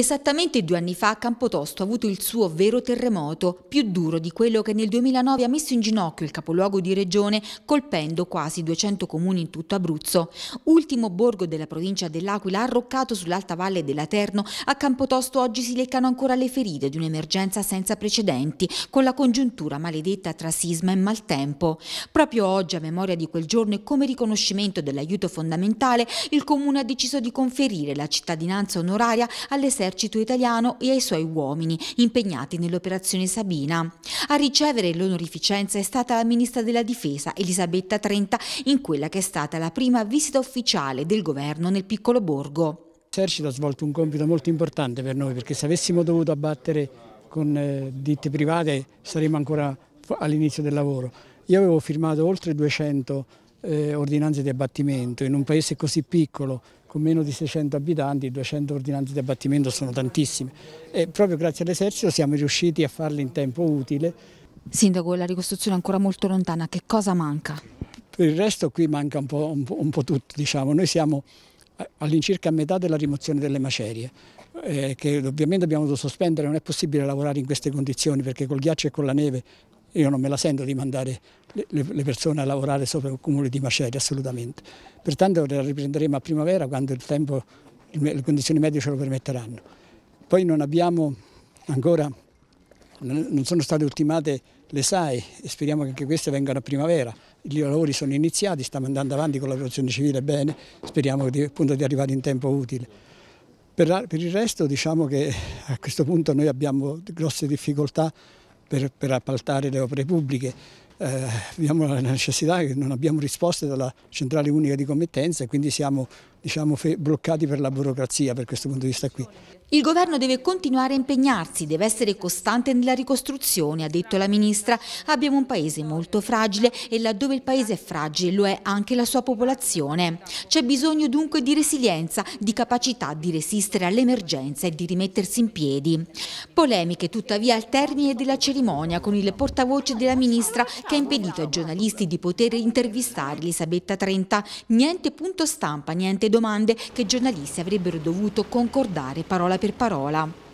Esattamente due anni fa Campotosto ha avuto il suo vero terremoto, più duro di quello che nel 2009 ha messo in ginocchio il capoluogo di regione, colpendo quasi 200 comuni in tutto Abruzzo. Ultimo borgo della provincia dell'Aquila arroccato sull'alta valle della Terno, a Campotosto oggi si leccano ancora le ferite di un'emergenza senza precedenti, con la congiuntura maledetta tra sisma e maltempo. Proprio oggi, a memoria di quel giorno e come riconoscimento dell'aiuto fondamentale, il comune ha deciso di conferire la cittadinanza onoraria all'esercito all'esercito italiano e ai suoi uomini impegnati nell'operazione Sabina. A ricevere l'onorificenza è stata la ministra della Difesa Elisabetta Trenta in quella che è stata la prima visita ufficiale del governo nel piccolo borgo. L'esercito ha svolto un compito molto importante per noi perché se avessimo dovuto abbattere con eh, ditte private saremmo ancora all'inizio del lavoro. Io avevo firmato oltre 200 eh, ordinanze di abbattimento in un paese così piccolo con meno di 600 abitanti, 200 ordinanze di abbattimento sono tantissime e proprio grazie all'esercito siamo riusciti a farle in tempo utile. Sindaco, la ricostruzione è ancora molto lontana, che cosa manca? Per il resto qui manca un po', un po', un po tutto, diciamo. noi siamo eh, all'incirca a metà della rimozione delle macerie, eh, che ovviamente abbiamo dovuto sospendere, non è possibile lavorare in queste condizioni perché col ghiaccio e con la neve io non me la sento di mandare le, persone a lavorare sopra un comune di macerie, assolutamente. Pertanto la riprenderemo a primavera quando il tempo, le condizioni medie ce lo permetteranno. Poi non abbiamo ancora, non sono state ultimate le SAE e speriamo che anche queste vengano a primavera. I lavori sono iniziati, stiamo andando avanti con la protezione civile bene, speriamo di, appunto, di arrivare in tempo utile. Per, per il resto diciamo che a questo punto noi abbiamo grosse difficoltà per, per appaltare le opere pubbliche. Eh, abbiamo la necessità che non abbiamo risposte dalla centrale unica di committenza e quindi siamo diciamo, bloccati per la burocrazia per questo punto di vista qui. Il governo deve continuare a impegnarsi, deve essere costante nella ricostruzione, ha detto la ministra. Abbiamo un paese molto fragile e laddove il paese è fragile lo è anche la sua popolazione. C'è bisogno dunque di resilienza, di capacità di resistere all'emergenza e di rimettersi in piedi. Polemiche tuttavia al termine della cerimonia con il portavoce della ministra che ha impedito ai giornalisti di poter intervistare Elisabetta Trenta. Niente punto stampa, niente domande che i giornalisti avrebbero dovuto concordare parola per parola.